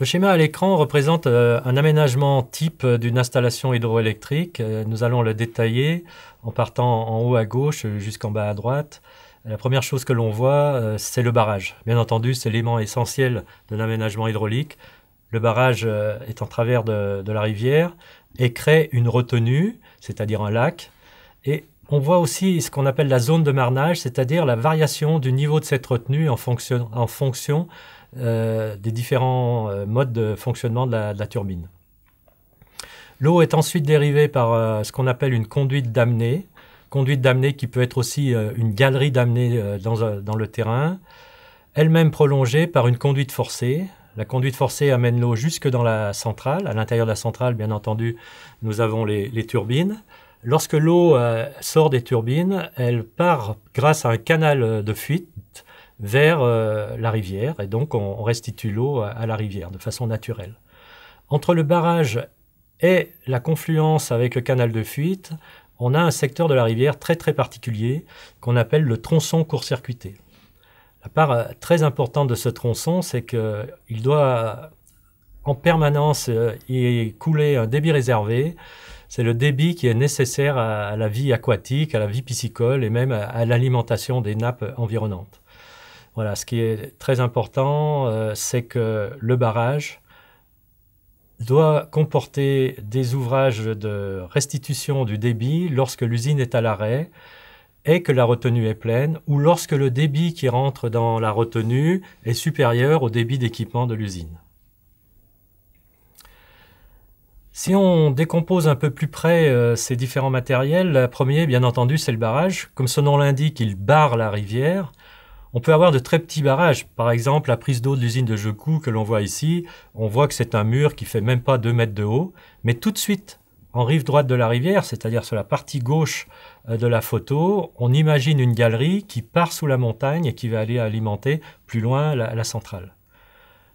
Le schéma à l'écran représente euh, un aménagement type d'une installation hydroélectrique. Euh, nous allons le détailler en partant en haut à gauche euh, jusqu'en bas à droite. La première chose que l'on voit, c'est le barrage. Bien entendu, c'est l'élément essentiel d'un aménagement hydraulique. Le barrage est en travers de, la rivière et crée une retenue, c'est-à-dire un lac. Et on voit aussi ce qu'on appelle la zone de marnage, c'est-à-dire la variation du niveau de cette retenue en fonction euh, des différents euh, modes de fonctionnement de la, turbine. L'eau est ensuite dérivée par euh, ce qu'on appelle une conduite d'amenée, conduite d'amenée qui peut être aussi une galerie d'amenée dans, le terrain, elle-même prolongée par une conduite forcée. La conduite forcée amène l'eau jusque dans la centrale. À l'intérieur de la centrale, bien entendu, nous avons les turbines. Lorsque l'eau sort des turbines, elle part grâce à un canal de fuite vers euh, la rivière, et donc on, restitue l'eau à, la rivière de façon naturelle. Entre le barrage et la confluence avec le canal de fuite, on a un secteur de la rivière très très particulier qu'on appelle le tronçon court-circuité. La part euh, très importante de ce tronçon, c'est qu'il doit en permanence euh, y couler un débit réservé. C'est le débit qui est nécessaire à la vie aquatique, à la vie piscicole et même à l'alimentation des nappes environnantes. Voilà, ce qui est très important, euh, c'est que le barrage doit comporter des ouvrages de restitution du débit lorsque l'usine est à l'arrêt et que la retenue est pleine, ou lorsque le débit qui rentre dans la retenue est supérieur au débit d'équipement de l'usine. Si on décompose un peu plus près euh, ces différents matériels, le premier, bien entendu, c'est le barrage. Comme son nom l'indique, il barre la rivière. On peut avoir de très petits barrages. Par exemple, la prise d'eau de l'usine de Jekou que l'on voit ici, on voit que c'est un mur qui fait même pas 2 mètres de haut. Mais tout de suite, en rive droite de la rivière, c'est-à-dire sur la partie gauche euh, de la photo, on imagine une galerie qui part sous la montagne et qui va aller alimenter plus loin la, centrale.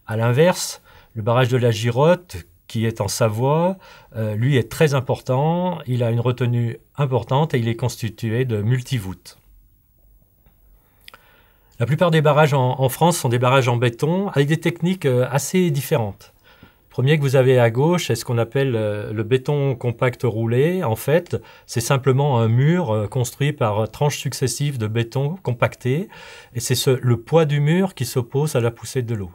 À l'inverse, le barrage de la Girotte, qui est en Savoie, euh, lui est très important, il a une retenue importante et il est constitué de multivoutes. La plupart des barrages en, France sont des barrages en béton avec des techniques euh, assez différentes. premier que vous avez à gauche est ce qu'on appelle euh, le béton compact roulé. En fait, c'est simplement un mur euh, construit par tranches successives de béton compacté et c'est le poids du mur qui s'oppose à la poussée de l'eau.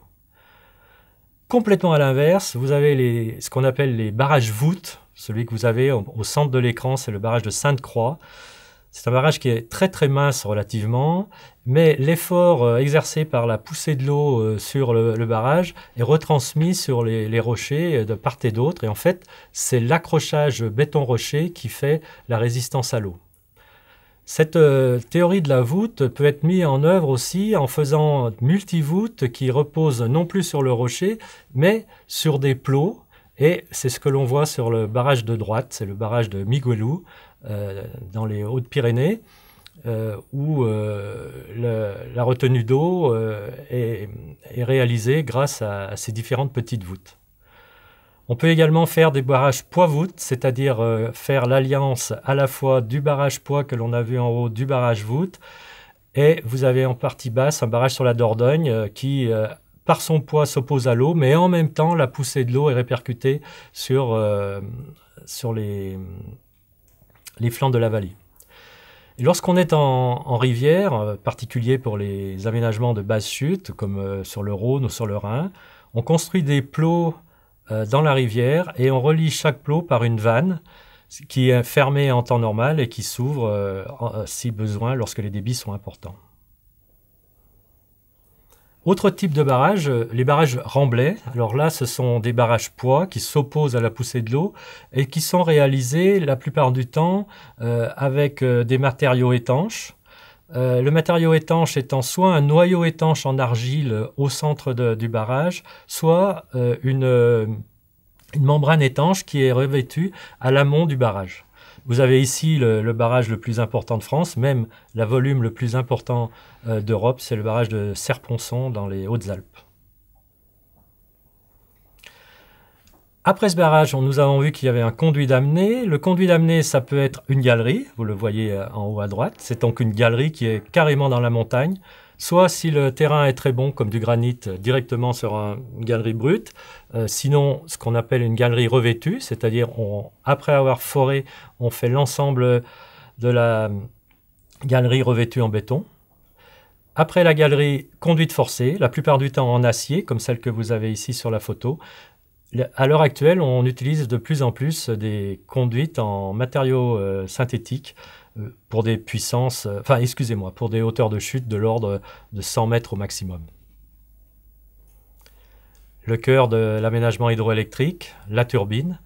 Complètement à l'inverse, vous avez ce qu'on appelle les barrages voûtes. Celui que vous avez au centre de l'écran, c'est le barrage de Sainte-Croix. C'est un barrage qui est très très mince relativement, mais l'effort euh, exercé par la poussée de l'eau euh, sur le, barrage est retransmis sur les, rochers euh, de part et d'autre, et en fait c'est l'accrochage béton-rocher qui fait la résistance à l'eau. Cette théorie de la voûte peut être mise en œuvre aussi en faisant multivoutes qui reposent non plus sur le rocher, mais sur des plots et c'est ce que l'on voit sur le barrage de droite, c'est le barrage de Miguelou, euh, dans les Hautes-Pyrénées, euh, où euh, la retenue d'eau est, réalisée grâce à, ces différentes petites voûtes. On peut également faire des barrages poids-voûte, c'est-à-dire faire l'alliance à la fois du barrage poids que l'on a vu en haut, du barrage voûte, et vous avez en partie basse un barrage sur la Dordogne qui par son poids, s'oppose à l'eau, mais en même temps, la poussée de l'eau est répercutée sur, euh, sur les, les flancs de la vallée. Lorsqu'on est en, rivière, euh, particulier pour les aménagements de basse chute, comme euh, sur le Rhône ou sur le Rhin, on construit des plots dans la rivière et on relie chaque plot par une vanne qui est fermée en temps normal et qui s'ouvre si besoin lorsque les débits sont importants. Autre type de barrage, euh, les barrages remblais. Alors là, ce sont des barrages poids qui s'opposent à la poussée de l'eau et qui sont réalisés la plupart du temps euh, avec euh, des matériaux étanches. le matériau étanche étant soit un noyau étanche en argile au centre du barrage, soit une membrane étanche qui est revêtue à l'amont du barrage. Vous avez ici le, barrage le plus important de France, même la volume le plus important euh, d'Europe, c'est le barrage de Serponçon dans les Hautes-Alpes. Après ce barrage, nous avons vu qu'il y avait un conduit d'amener. Le conduit d'amener, ça peut être une galerie, vous le voyez euh, en haut à droite. C'est donc une galerie qui est carrément dans la montagne, soit si le terrain est très bon, comme du granit, euh, directement sur une galerie brute, euh, sinon ce qu'on appelle une galerie revêtue, c'est-à-dire après avoir foré, on fait l'ensemble de la galerie revêtue en béton. Après la galerie conduite forcée, la plupart du temps en acier, comme celle que vous avez ici sur la photo, à l'heure actuelle, on utilise de plus en plus des conduites en matériaux euh, synthétiques euh, pour des puissances, euh, enfin excusez-moi, pour des hauteurs de chute de l'ordre de 100 mètres au maximum. Le cœur de l'aménagement hydroélectrique, la turbine.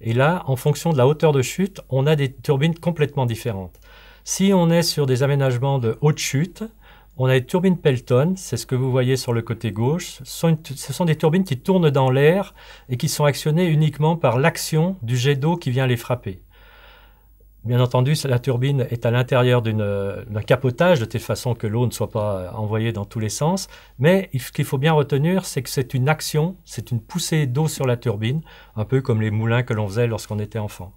Et là, en fonction de la hauteur de chute, on a des turbines complètement différentes. Si on est sur des aménagements de haute chute, on a des turbines Pelton, c'est ce que vous voyez sur le côté gauche. Ce sont, ce sont des turbines qui tournent dans l'air et qui sont actionnées uniquement par l'action du jet d'eau qui vient les frapper. Bien entendu, la turbine est à l'intérieur d'un capotage, de telle façon que l'eau ne soit pas envoyée dans tous les sens. Mais ce qu'il faut bien retenir, c'est que c'est une action, c'est une poussée d'eau sur la turbine, un peu comme les moulins que l'on faisait lorsqu'on était enfant.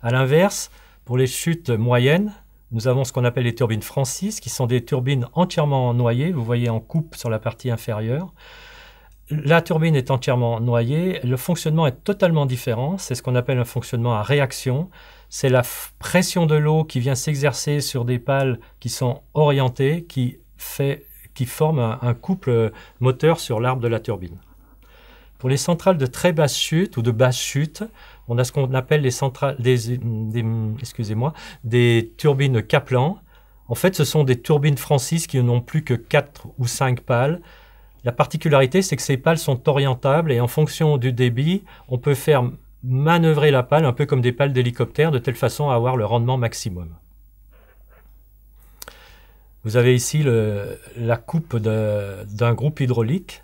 À l'inverse, pour les chutes moyennes, nous avons ce qu'on appelle les turbines Francis, qui sont des turbines entièrement noyées, vous voyez en coupe sur la partie inférieure. La turbine est entièrement noyée, le fonctionnement est totalement différent, c'est ce qu'on appelle un fonctionnement à réaction c'est la pression de l'eau qui vient s'exercer sur des pales qui sont orientées, qui, fait, qui forme un, couple euh, moteur sur l'arbre de la turbine. Pour les centrales de très basse chute ou de basse chute, on a ce qu'on appelle les centrales, excusez-moi, des turbines Kaplan. En fait, ce sont des turbines Francis qui n'ont plus que 4 ou 5 pales. La particularité, c'est que ces pales sont orientables et en fonction du débit, on peut faire manœuvrer la pale un peu comme des pales d'hélicoptère de telle façon à avoir le rendement maximum. Vous avez ici la coupe d'un groupe hydraulique.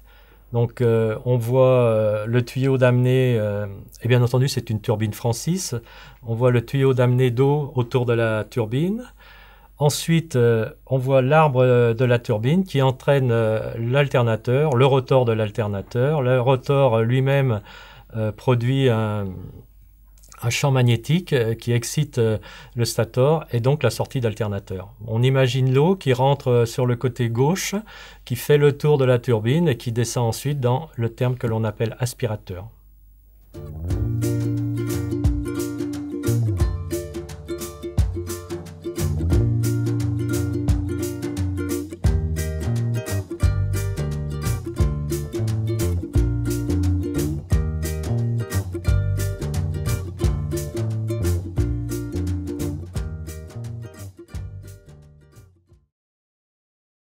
Donc euh, on voit euh, le tuyau d'amener, euh, et bien entendu c'est une turbine Francis, on voit le tuyau d'amener d'eau autour de la turbine. Ensuite, on voit l'arbre de la turbine qui entraîne l'alternateur, le rotor de l'alternateur. Le rotor lui-même euh, produit un, champ magnétique euh, qui excite euh, le stator et donc la sortie d'alternateur. On imagine l'eau qui rentre sur le côté gauche, qui fait le tour de la turbine et qui descend ensuite dans le terme que l'on appelle aspirateur.